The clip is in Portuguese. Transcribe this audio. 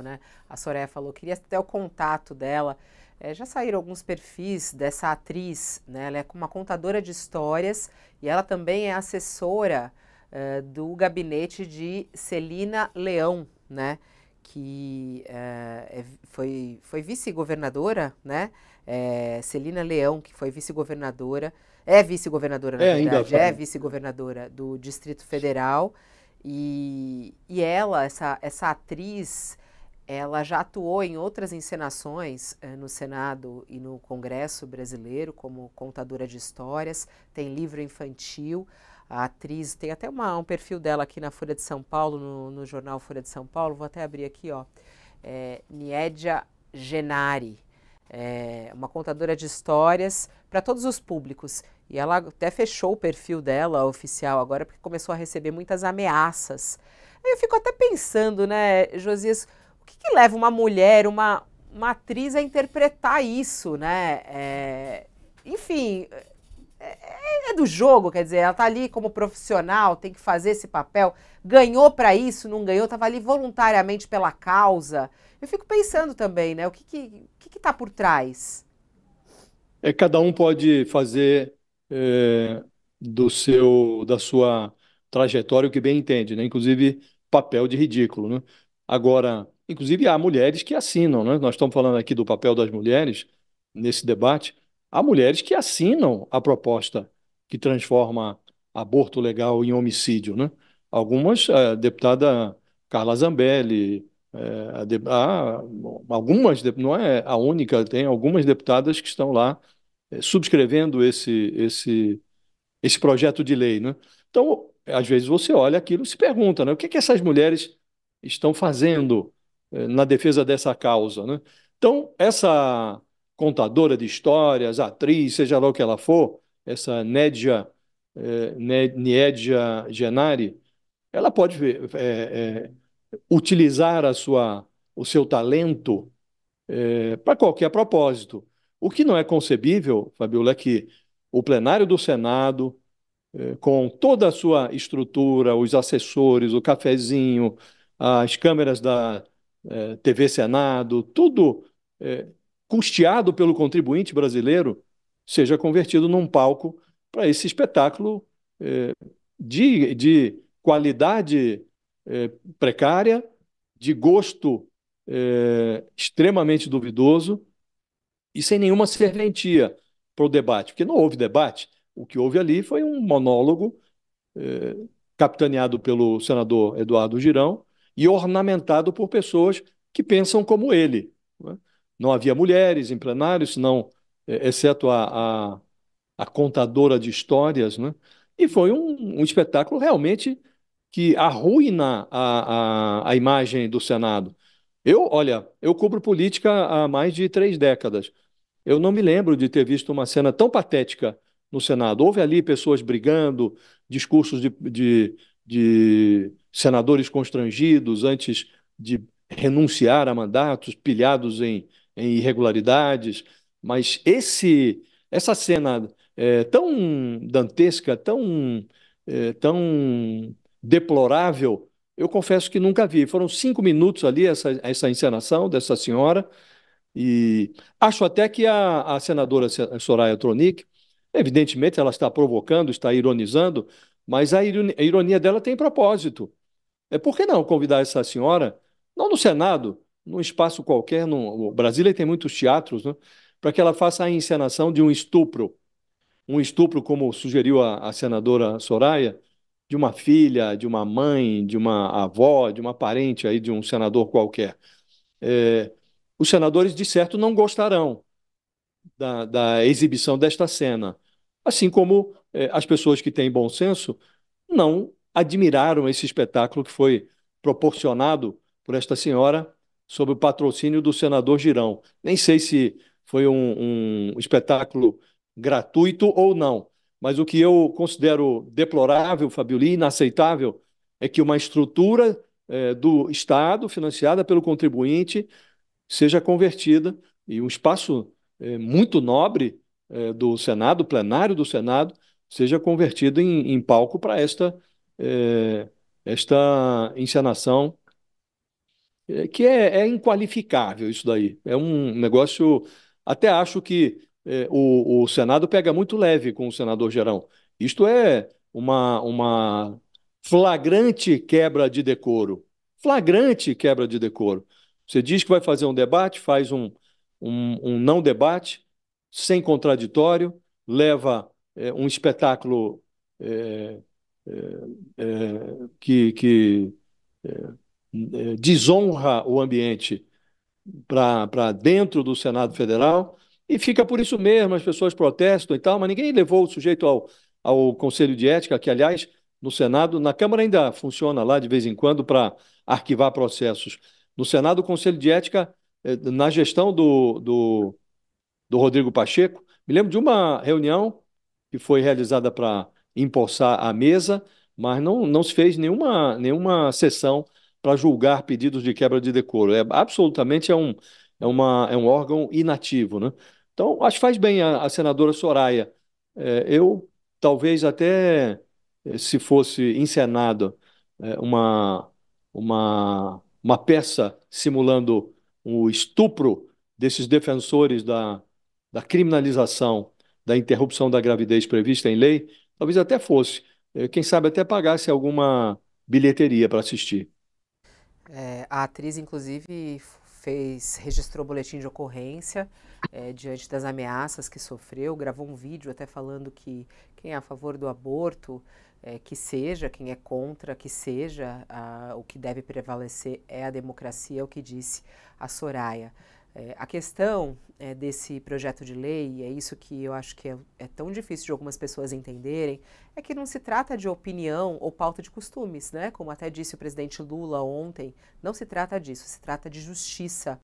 Né? A Soraya falou, queria até o contato dela. É, já saíram alguns perfis dessa atriz, né? Ela é uma contadora de histórias e ela também é assessora é, do gabinete de Celina Leão, né? Que é, é foi, foi vice-governadora, né? É, Celina Leão, que foi vice-governadora, é vice-governadora, na é, verdade, é vice-governadora do Distrito Federal. E, e ela, essa, essa atriz, ela já atuou em outras encenações eh, no Senado e no Congresso brasileiro, como contadora de histórias, tem livro infantil, a atriz, tem até uma, um perfil dela aqui na Folha de São Paulo, no, no jornal Folha de São Paulo, vou até abrir aqui, ó, é, Genari, é, uma contadora de histórias para todos os públicos. E ela até fechou o perfil dela oficial agora, porque começou a receber muitas ameaças. Eu fico até pensando, né, Josias, o que, que leva uma mulher, uma, uma atriz a interpretar isso, né? É, enfim, é, é, é do jogo, quer dizer, ela tá ali como profissional, tem que fazer esse papel, ganhou para isso, não ganhou, tava ali voluntariamente pela causa. Eu fico pensando também, né? O que que, o que, que tá por trás? É, cada um pode fazer é, do seu, da sua trajetória o que bem entende, né? Inclusive papel de ridículo, né? Agora, Inclusive, há mulheres que assinam, né? Nós estamos falando aqui do papel das mulheres nesse debate. Há mulheres que assinam a proposta que transforma aborto legal em homicídio, né? Algumas, eh, a deputada Carla Zambelli, eh, de, algumas, não é a única, tem algumas deputadas que estão lá eh, subscrevendo esse, esse, esse projeto de lei, né? Então, às vezes você olha aquilo e se pergunta, né? O que, é que essas mulheres estão fazendo eh, na defesa dessa causa. Né? Então, essa contadora de histórias, atriz, seja lá o que ela for, essa Nédia, eh, né, Nédia Genari, ela pode é, é, utilizar a sua, o seu talento para qualquer propósito. O que não é concebível, Fabiola, é que o plenário do Senado, com toda a sua estrutura, os assessores, o cafezinho, as câmeras da, é, TV Senado, tudo é, custeado pelo contribuinte brasileiro, seja convertido num palco para esse espetáculo é, de, de qualidade é, precária, de gosto é, extremamente duvidoso e sem nenhuma serventia para o debate, porque não houve debate. O que houve ali foi um monólogo capitaneado pelo senador Eduardo Girão, e ornamentado por pessoas que pensam como ele. Né? Não havia mulheres em plenário, senão, é, exceto a, a, a contadora de histórias, né? e foi um, um espetáculo realmente que arruína a, a, a imagem do Senado. Eu, olha, eu cubro política há mais de três décadas. Eu não me lembro de ter visto uma cena tão patética no Senado. Houve ali pessoas brigando, discursos de, de, de senadores constrangidos antes de renunciar a mandatos, pilhados em, em irregularidades. Mas esse, essa cena é, tão dantesca, tão, é, tão deplorável, eu confesso que nunca vi. Foram cinco minutos ali essa, essa encenação dessa senhora. E acho até que a, a senadora Soraya Tronic, evidentemente, ela está provocando, está ironizando, mas a ironia dela tem propósito. É por que não convidar essa senhora, não no Senado, num espaço qualquer, no Brasília tem muitos teatros, né? para que ela faça a encenação de um estupro. Um estupro, como sugeriu a, a senadora Soraya, de uma filha, de uma mãe, de uma avó, de uma parente aí de um senador qualquer. É, os senadores, de certo, não gostarão da, da exibição desta cena, assim como é, as pessoas que têm bom senso não admiraram esse espetáculo que foi proporcionado por esta senhora sob o patrocínio do senador Girão. Nem sei se foi um, um espetáculo gratuito ou não, mas o que eu considero deplorável, Fabioli, inaceitável, é que uma estrutura é, do Estado, financiada pelo contribuinte, seja convertida e um espaço é, muito nobre do Senado, plenário do Senado, seja convertido em, em palco para esta, é, esta encenação, é, que é, é, inqualificável isso daí. É um negócio. Até acho que é, o, o Senado pega muito leve com o senador Gerão. Isto é uma, uma flagrante quebra de decoro. Flagrante quebra de decoro. Você diz que vai fazer um debate, faz um, um, um não debate, sem contraditório, leva é, um espetáculo é, é, é que, que é, desonra o ambiente para dentro do Senado Federal e fica por isso mesmo, as pessoas protestam e tal, mas ninguém levou o sujeito ao, ao Conselho de Ética, que, aliás, no Senado, na Câmara ainda funciona lá de vez em quando para arquivar processos. No Senado, o Conselho de Ética, na gestão do, do, do Rodrigo Pacheco, me lembro de uma reunião que foi realizada para empossar a mesa, mas não, não se fez nenhuma, nenhuma sessão para julgar pedidos de quebra de decoro. É, absolutamente é um, é, uma, é um órgão inativo. Né? Então, acho que faz bem a, a senadora Soraya. É, eu, talvez até eh, se fosse encenado é, uma, uma, uma peça simulando o estupro desses defensores da, da criminalização da interrupção da gravidez prevista em lei, talvez até fosse. Eh, quem sabe até pagasse alguma bilheteria para assistir. É, a atriz, inclusive, fez, registrou boletim de ocorrência é, diante das ameaças que sofreu, gravou um vídeo até falando que quem é a favor do aborto, é, que seja, quem é contra, que seja, a, o que deve prevalecer é a democracia, é o que disse a Soraya. É, a questão é, desse projeto de lei, e é isso que eu acho que é, é, tão difícil de algumas pessoas entenderem, é que não se trata de opinião ou pauta de costumes, né? Como até disse o presidente Lula ontem, não se trata disso, se trata de justiça.